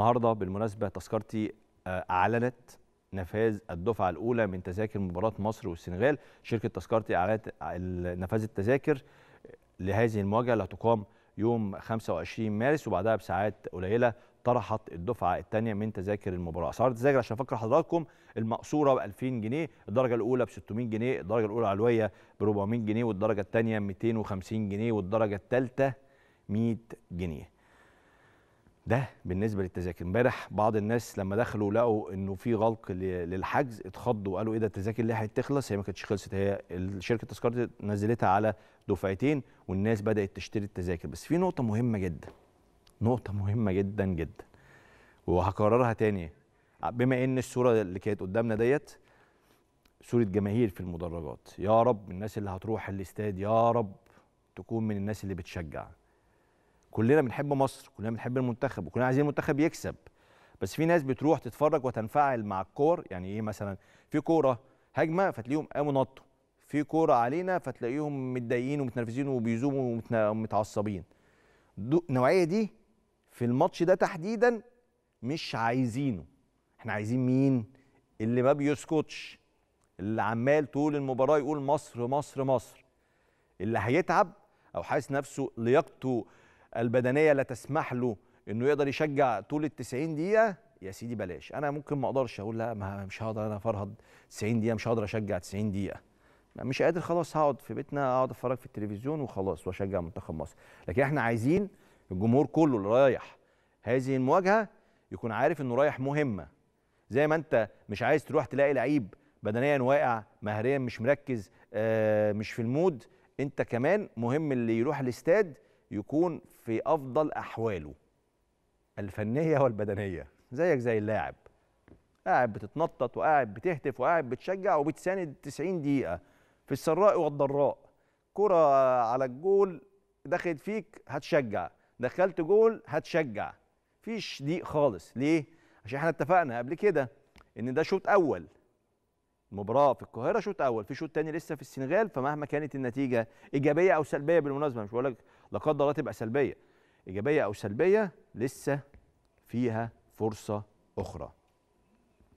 النهارده بالمناسبه تذكرتي آه، اعلنت نفاذ الدفعه الاولى من تذاكر مباراه مصر والسنغال شركه تذكرتي اعلنت نفاذ التذاكر لهذه المواجهه اللي هتقام يوم 25 مارس وبعدها بساعات قليله طرحت الدفعه الثانيه من تذاكر المباراه اسعار التذاكر عشان افكر حضراتكم المقصوره ب 2000 جنيه الدرجه الاولى ب 600 جنيه الدرجه الاولى العلويه ب 400 جنيه والدرجه الثانيه 250 جنيه والدرجه الثالثه 100 جنيه ده بالنسبه للتذاكر امبارح بعض الناس لما دخلوا لقوا انه في غلق للحجز اتخضوا وقالوا ايه ده التذاكر اللي هتخلص هي ما كانتش خلصت هي شركه تذكره نزلتها على دفعتين والناس بدات تشتري التذاكر بس في نقطه مهمه جدا نقطه مهمه جدا جدا وهكررها تاني بما ان الصوره اللي كانت قدامنا ديت صوره جماهير في المدرجات يا رب الناس اللي هتروح الاستاد يا رب تكون من الناس اللي بتشجع كلنا بنحب مصر كلنا بنحب المنتخب وكلنا عايزين المنتخب يكسب بس في ناس بتروح تتفرج وتنفعل مع الكور يعني ايه مثلا في كوره هجمه فتلاقيهم قاموا نطوا في كوره علينا فتلاقيهم متضايقين ومتنرفزين وبيزوموا ومتعصبين النوعيه دي في الماتش ده تحديدا مش عايزينه احنا عايزين مين اللي ما بيسكتش اللي عمال طول المباراه يقول مصر مصر مصر اللي هيتعب او حاسس نفسه لياقته البدنيه لا تسمح له انه يقدر يشجع طول ال 90 دقيقه يا سيدي بلاش انا ممكن ما اقدرش اقول لا ما مش هقدر انا فرهد 90 دقيقه مش هقدر اشجع 90 دقيقه مش قادر خلاص هقعد في بيتنا اقعد اتفرج في التلفزيون وخلاص واشجع منتخب مصر لكن احنا عايزين الجمهور كله اللي رايح هذه المواجهه يكون عارف انه رايح مهمه زي ما انت مش عايز تروح تلاقي لعيب بدنيا واقع مهريا مش مركز آه، مش في المود انت كمان مهم اللي يروح الاستاد يكون في افضل احواله الفنيه والبدنيه زيك زي اللاعب قاعد بتتنطط وقاعد بتهتف وقاعد بتشجع وبتساند 90 دقيقه في السراء والضراء كره على الجول دخلت فيك هتشجع دخلت جول هتشجع فيش ضيق خالص ليه عشان احنا اتفقنا قبل كده ان ده شوط اول مباراه في القاهره شوط اول في شوط تاني لسه في السنغال فمهما كانت النتيجه ايجابيه او سلبيه بالمناسبه مش بقول لك لا قدر الله تبقى سلبيه ايجابيه او سلبيه لسه فيها فرصه اخرى